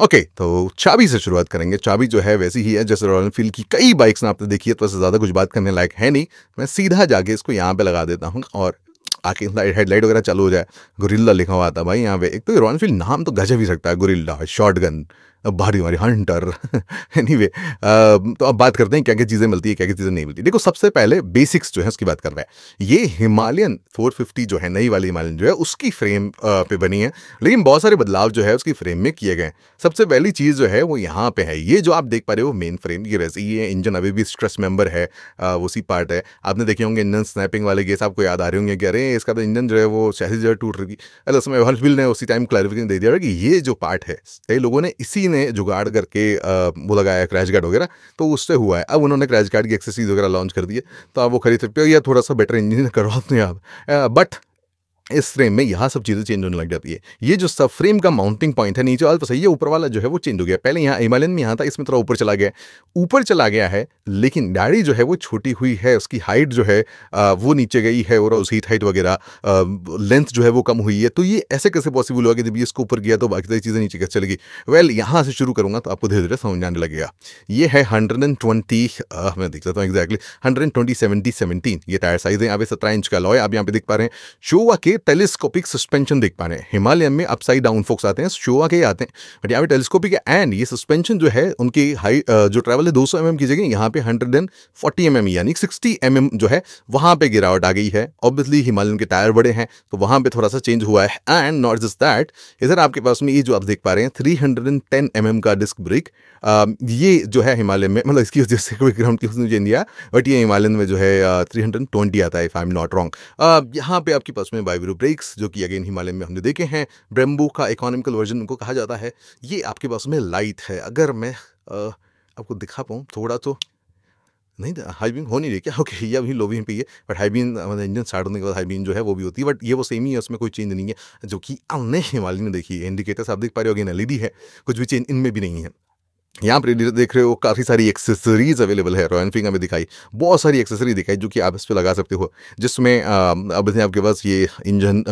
okay okay, तो चाबी से शुरुआत करेंगे चाबी जो है वैसी ही है जैसे रॉयल एनफील्ड की कई बाइक्स ने आपने देखी है तो वैसे ज़्यादा कुछ बात करने लायक है नहीं मैं सीधा जाके इसको यहाँ पे लगा देता हूँ और आके हेडलाइट वगैरह चालू हो जाए गुरिल्ला लिखा हुआ था भाई यहाँ पे एक तो रॉयल एनफील्ड नाम तो गजब ही सकता है गुरिल्ला शॉर्ट गन भारी भारी हंटर एनी वे तो अब बात करते हैं क्या क्या चीज़ें मिलती है क्या क्या चीज़ें नहीं मिलती देखो सबसे पहले बेसिक्स जो है उसकी बात कर रहा है ये हिमालयन 450 जो है नई वाली हिमालयन जो है उसकी फ्रेम पे बनी है लेकिन बहुत सारे बदलाव जो है उसकी फ्रेम में किए गए हैं सबसे पहली चीज़ जो है वो यहाँ पर है ये जो आप देख पा रहे हो मेन फ्रेम ये वैसे ये इंजन अभी भी स्ट्रेस मेंबर है उसी पार्ट है आपने देखे होंगे इंजन स्नैपिंग वाले गेस आपको याद आ रहे होंगे कि अरे इसका इंजन तो जो है वो शहरी जो है टूट रही अरे उसमें ने उसी टाइम क्लैरिफिकेशन दे दिया कि ये जो पार्ट है कई लोगों ने इसी ने जुगाड़ करके वो लगाया क्रैश गार्ड वगैरह तो उससे हुआ है अब उन्होंने क्रैश गार्ड की एक्सेसरीज वगैरह लॉन्च कर दिए तो आप वो खरीद सकते हो या थोड़ा सा बेटर इंजीनियर करो अपने आप बट इस फ्रेम में यहाँ सब चीज़ें चेंज होने लग जाती है ये जो सब फ्रेम का माउंटिंग पॉइंट है नीचे अल्प तो सही है ऊपर वाला जो है वो चेंज हो गया पहले यहाँ हिमालयन में यहाँ था इसमें थोड़ा ऊपर चला गया ऊपर चला गया है लेकिन डाड़ी जो है वो छोटी हुई है उसकी हाइट जो है वो नीचे गई है और उसकी हाइट वगैरह लेंथ जो है वो कम हुई है तो ये ऐसे कैसे पॉसिबल हुआ कि जब ये इसको ऊपर गया तो बाकी सारी चीज़ें नीचे कैसे चलेगी वेल यहाँ से शुरू करूँगा तो आपको धीरे धीरे समझ आने लगेगा ये है हंड्रेड एंड ट्वेंटी मैं देख सकता हूँ exactly hundred and twenty seventy seventeen ये टायर साइज है यहाँ पे सत्रह इंच का लॉ है आप यहाँ पे देख पा रहे हैं शो वा के के टेलीस्कोपिक सस्पेंशन देख पा रहे हैं हिमालय में अपसाइड डाउन फोक्स आते हैं शोवा के आते हैं बट यहाँ पे टेलीस्कोपिक एंड ये सस्पेंशन जो है उनकी हाई जो ट्रैवल है 200 सौ mm की जगह यहाँ पे 140 एंड फोर्टी mm यानी 60 mm जो है वहाँ पे गिरावट आ गई है ऑब्वियसली हिमालयन के टायर बड़े हैं तो वहाँ पर थोड़ा सा चेंज हुआ है एंड नॉट जस्ट दैट इधर आपके पास में ये जो आप देख पा रहे हैं थ्री हंड्रेड mm का डिस्क ब्रेक ये जो है हिमालय में मतलब इसकी वजह से कोई ग्राउंड की मुझे नहीं आया बट ये हिमालयन में जो है थ्री हंड्रेड ट्वेंटी आता है if I am not wrong यहाँ पे आपके पास में बाई एविरो ब्रेक्स जो कि अगेन हिमालय में हमने देखे हैं ब्रेम्बो का इकोनॉमिकल वर्जन उनको कहा जाता है ये आपके पास में लाइट है अगर मैं आ, आपको दिखा पाऊँ थोड़ा तो नहीं हाईबीम हो नहीं रही क्या ओके ये अभी लोबीम पे ही है बट हाईबीन मतलब इंजन स्टार्ट होने के बाद हाईबीन जो है वो भी होती है बट ये वो सेम ही है उसमें कोई चेंज नहीं है जो कि अन्य हिमालय ने देखी है इंडिकेटर्स आप देख पा रहे हो अगेन एल है कुछ भी चेंज इनमें भी नहीं है यहाँ पर देख रहे हो काफ़ी सारी एक्सेसरीज अवेलेबल है रॉयल एनफील्ड में दिखाई बहुत सारी एक्सेसरी दिखाई जो कि आप इस पर लगा सकते हो जिसमें अब आपके पास ये engine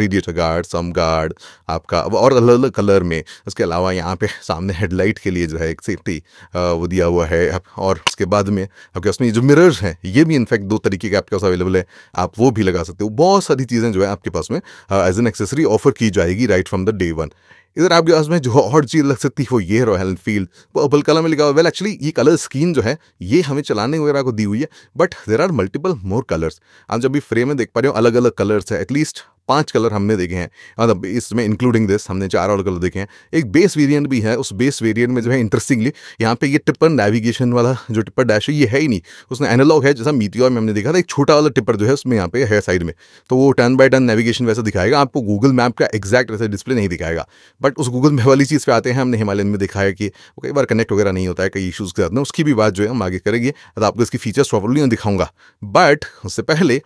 radiator guard sump guard आपका और अलग अलग कलर में उसके अलावा यहाँ पे सामने हेडलाइट के लिए जो है एक सेफ्टी वो दिया हुआ है और उसके बाद में आपके पास जो मिररर्स हैं ये भी इनफैक्ट दो तरीके के आपके पास अवेलेबल है आप वो भी लगा सकते हो बहुत सारी चीज़ें जो है आपके पास में एज एन एक्सेसरी ऑफर की जाएगी right from the day one इधर आपके पास में जो और चीज़ लग सकती है वो ये रॉयल एनफील्ड वो अबल कलर में लिखा हुआ वेल एक्चुअली ये कलर स्कीम जो है ये हमें चलाने वगैरह को दी हुई है but there are multiple more colours आप जब भी फ्रेम में देख पा रहे हो अलग अलग कलर्स है एटलीस्ट पांच कलर हमने देखे हैं मतलब इसमें इंक्लूडिंग दिस हमने चार और कलर देखे हैं एक बेस वेरिएंट भी है उस बेस वेरिएंट में जो है इंटरेस्टिंगली यहाँ पे ये टिप्पर नेविगेशन वाला जो टिप्पर डैश है ये है ही नहीं उसमें एनालॉग है जैसा मीतियोर में हमने देखा था एक छोटा वाला टिप्पर जो है उसमें यहाँ पे है साइड में तो वो टर्न बाय टर्न नेविगेशन वैसा दिखाएगा आपको गूगल मैप का एक्जैक्ट वैसे डिस्प्ले नहीं दिखाएगा बट उस गूगल मैप वाली चीज़ पे आते हैं हमने हिमालयन में देखा है कि वो कई बार कनेक्ट वगैरह नहीं होता है कई इशूज़ के साथ में उसकी भी बात जो है हम आगे करेंगे तो आपको इसकी फीचर्स प्रॉपरली दिखाऊंगा बट उससे पहले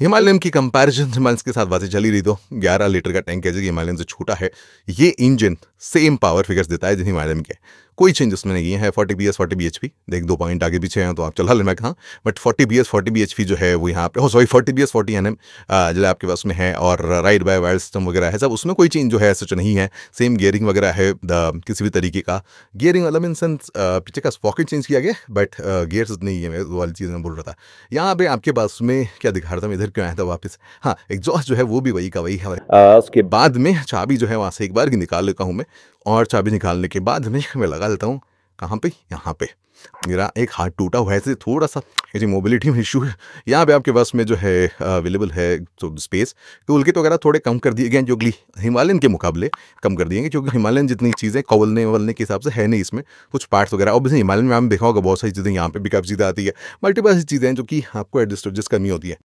हिमालयन की कंपैरिजन हिमालय के साथ बातें चली रही तो 11 लीटर का टैंक है जो हिमालयन से छोटा है ये इंजन सेम पावर फिगर्स देता है जिन हिमालयन के कोई चेंज उसमें नहीं है forty B S forty B H P देख दो पॉइंट आगे पीछे हैं तो आप चला ले मैं कहा but forty B S forty B H P जो है वो यहाँ पे हो sorry forty B S forty N M जो आपके पास में है और राइड बाय वायर सिस्टम वगैरह है सब उसमें कोई चेंज जो है सच नहीं है सेम गियरिंग वगैरह है किसी भी तरीके का गियरिंग मतलब इन सेंस पीछे का स्पॉकेट चेंज किया गया बट गियर नहीं है मैं वो वाली चीज़ मैं बोल रहा था यहाँ पे आपके पास में क्या दिखा रहा था मैं इधर क्यों आया था वापस हाँ एग्जॉस्ट जो है वो भी वही का वही है उसके बाद में चाबी जो है वहाँ से एक बार की निकाल लेता हूँ मैं और चाबी निकालने के बाद में मैं लगा डालता हूँ कहाँ पे यहाँ पे मेरा एक हाथ टूटा हुआ है ऐसे थोड़ा सा ये मोबिलिटी में इशू है यहाँ पे आपके बस में जो है अवेलेबल है तो स्पेस तो उल्के तो वगैरह थोड़े कम कर दिए गए हैं जो अगली हिमालयन के मुकाबले कम कर दिए गए क्योंकि हिमालयन जितनी चीज़ें कवलने वलने के हिसाब से है नहीं इसमें कुछ पार्ट्स वगैरह ऑब्वियसली हिमालयन में आपने देखा होगा बहुत सारी चीज़ें यहाँ पे भी चीज़ें आती है मल्टीपल चीज़ें हैं जो कि आपको एडजस्ट एडजस्ट कमी होती है